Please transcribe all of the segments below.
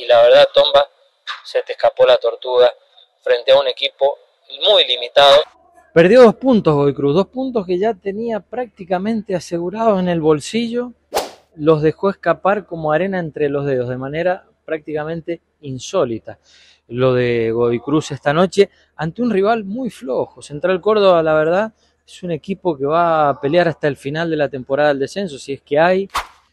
y la verdad, Tomba, se te escapó la tortuga frente a un equipo muy limitado. Perdió dos puntos hoy Cruz, dos puntos que ya tenía prácticamente asegurados en el bolsillo, los dejó escapar como arena entre los dedos, de manera prácticamente insólita. Lo de Godoy Cruz esta noche ante un rival muy flojo. Central Córdoba, la verdad, es un equipo que va a pelear hasta el final de la temporada del descenso, si es que hay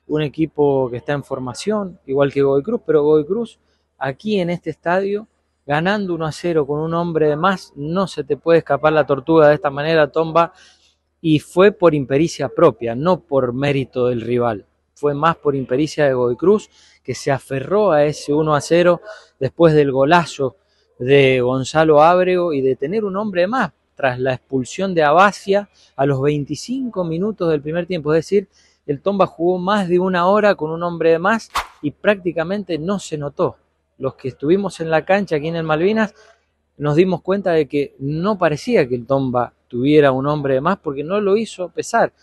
un equipo que está en formación, igual que Godoy Cruz, pero Godoy Cruz aquí en este estadio, ganando 1 a 0 con un hombre de más, no se te puede escapar la tortuga de esta manera, Tomba, y fue por impericia propia, no por mérito del rival, fue más por impericia de Goy Cruz, que se aferró a ese 1 a 0 después del golazo de Gonzalo Ábrego y de tener un hombre de más tras la expulsión de Abacia a los 25 minutos del primer tiempo, es decir, el Tomba jugó más de una hora con un hombre de más y prácticamente no se notó. Los que estuvimos en la cancha aquí en el Malvinas nos dimos cuenta de que no parecía que el Tomba tuviera un hombre de más porque no lo hizo pesar.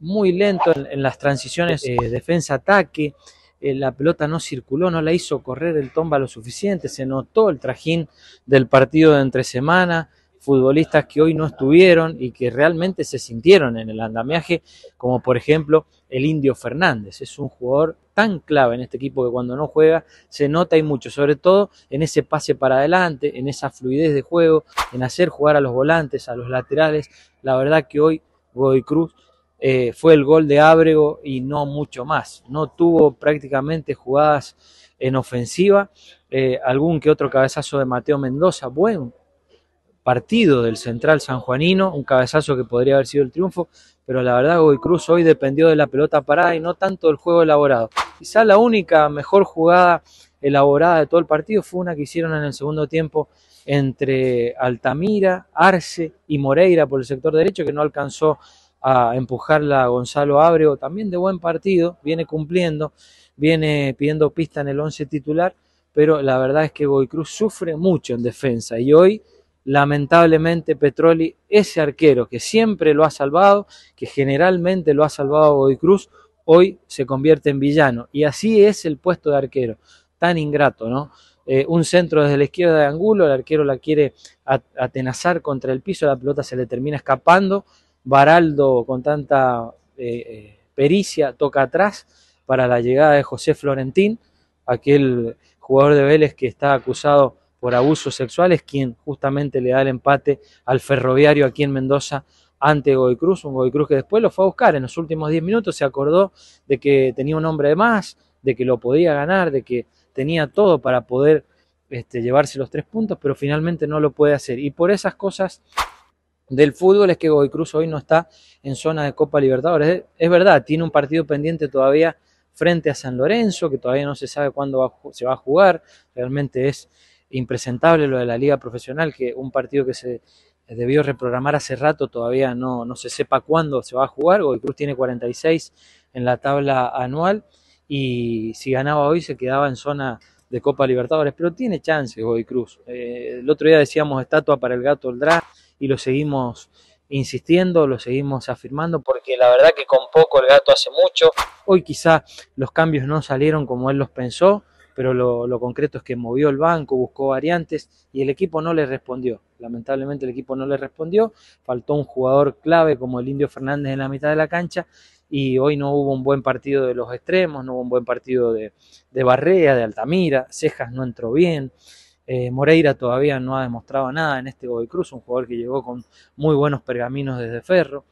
Muy lento en, las transiciones eh, defensa-ataque, eh, la pelota no circuló, no la hizo correr el Tomba lo suficiente, se notó el trajín del partido de entre semana futbolistas que hoy no estuvieron y que realmente se sintieron en el andamiaje, como por ejemplo el Indio Fernández. Es un jugador tan clave en este equipo que cuando no juega se nota y mucho, sobre todo en ese pase para adelante, en esa fluidez de juego, en hacer jugar a los volantes, a los laterales. La verdad que hoy Godoy Cruz eh, fue el gol de Ábrego y no mucho más. No tuvo prácticamente jugadas en ofensiva, eh, algún que otro cabezazo de Mateo Mendoza, buen partido del central sanjuanino, un cabezazo que podría haber sido el triunfo, pero la verdad Goy Cruz hoy dependió de la pelota parada y no tanto del juego elaborado. Quizá la única mejor jugada elaborada de todo el partido fue una que hicieron en el segundo tiempo entre Altamira, Arce y Moreira por el sector derecho, que no alcanzó a empujarla a Gonzalo Abreu, también de buen partido, viene cumpliendo, viene pidiendo pista en el once titular, pero la verdad es que Goy Cruz sufre mucho en defensa y hoy lamentablemente Petroli, ese arquero que siempre lo ha salvado, que generalmente lo ha salvado hoy Cruz, hoy se convierte en villano. Y así es el puesto de arquero, tan ingrato, ¿no? Eh, un centro desde la izquierda de Angulo, el arquero la quiere atenazar contra el piso, la pelota se le termina escapando, Baraldo con tanta eh, eh, pericia toca atrás para la llegada de José Florentín, aquel jugador de Vélez que está acusado por abusos sexuales, quien justamente le da el empate al ferroviario aquí en Mendoza ante Goy Cruz, un Godoy Cruz que después lo fue a buscar en los últimos 10 minutos, se acordó de que tenía un hombre de más, de que lo podía ganar, de que tenía todo para poder este, llevarse los tres puntos, pero finalmente no lo puede hacer. Y por esas cosas del fútbol es que Godoy Cruz hoy no está en zona de Copa Libertadores. Es, verdad, tiene un partido pendiente todavía frente a San Lorenzo, que todavía no se sabe cuándo se va a jugar, realmente es impresentable lo de la liga profesional, que un partido que se debió reprogramar hace rato, todavía no, no se sepa cuándo se va a jugar, hoy Cruz tiene 46 en la tabla anual y si ganaba hoy se quedaba en zona de Copa Libertadores, pero tiene chances hoy Cruz. Eh, el otro día decíamos estatua para el gato Oldrá y lo seguimos insistiendo, lo seguimos afirmando, porque la verdad que con poco el gato hace mucho. Hoy quizá los cambios no salieron como él los pensó, pero lo, concreto es que movió el banco, buscó variantes y el equipo no le respondió. Lamentablemente el equipo no le respondió, faltó un jugador clave como el Indio Fernández en la mitad de la cancha y hoy no hubo un buen partido de los extremos, no hubo un buen partido de, Barrea, de Altamira, Cejas no entró bien. Eh, Moreira todavía no ha demostrado nada en este Godoy Cruz, un jugador que llegó con muy buenos pergaminos desde Ferro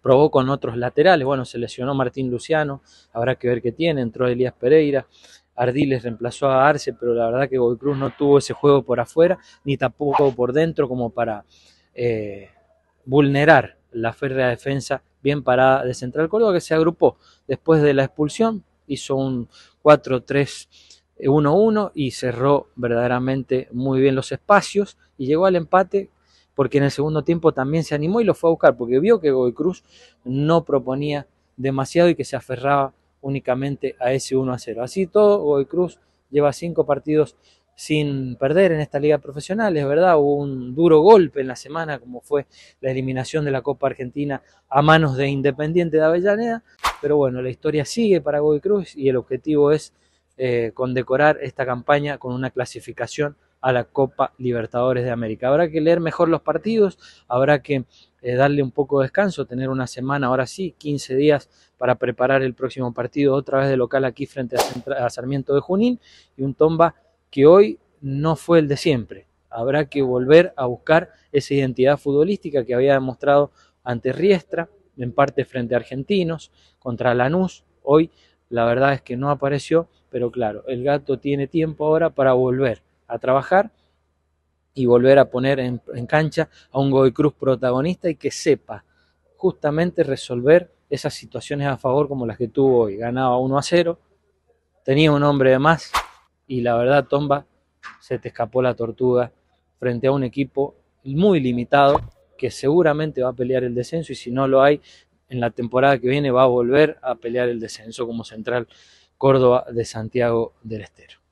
probó con otros laterales, bueno, se lesionó Martín Luciano, habrá que ver qué tiene, entró Elías Pereira, Ardiles reemplazó a Arce, pero la verdad que Goy Cruz no tuvo ese juego por afuera, ni tampoco por dentro, como para eh, vulnerar la férrea defensa bien parada de Central Córdoba, que se agrupó después de la expulsión, hizo un 4-3-1-1 y cerró verdaderamente muy bien los espacios y llegó al empate porque en el segundo tiempo también se animó y lo fue a buscar, porque vio que Goy Cruz no proponía demasiado y que se aferraba únicamente a ese 1 a 0. Así todo, Godoy Cruz lleva cinco partidos sin perder en esta liga profesional, es verdad, hubo un duro golpe en la semana como fue la eliminación de la Copa Argentina a manos de Independiente de Avellaneda, pero bueno, la historia sigue para Godoy Cruz y el objetivo es eh, condecorar esta campaña con una clasificación a la Copa Libertadores de América. Habrá que leer mejor los partidos, habrá que eh, darle un poco de descanso, tener una semana, ahora sí, 15 días para preparar el próximo partido otra vez de local aquí frente a, a Sarmiento de Junín y un Tomba que hoy no fue el de siempre. Habrá que volver a buscar esa identidad futbolística que había demostrado ante Riestra, en parte frente a Argentinos, contra Lanús. Hoy la verdad es que no apareció, pero claro, el gato tiene tiempo ahora para volver a trabajar y volver a poner en, cancha a un Goy Cruz protagonista y que sepa justamente resolver esas situaciones a favor como las que tuvo hoy. Ganaba 1 a 0, tenía un hombre de más y la verdad, Tomba, se te escapó la tortuga frente a un equipo muy limitado que seguramente va a pelear el descenso y si no lo hay, en la temporada que viene va a volver a pelear el descenso como Central Córdoba de Santiago del Estero.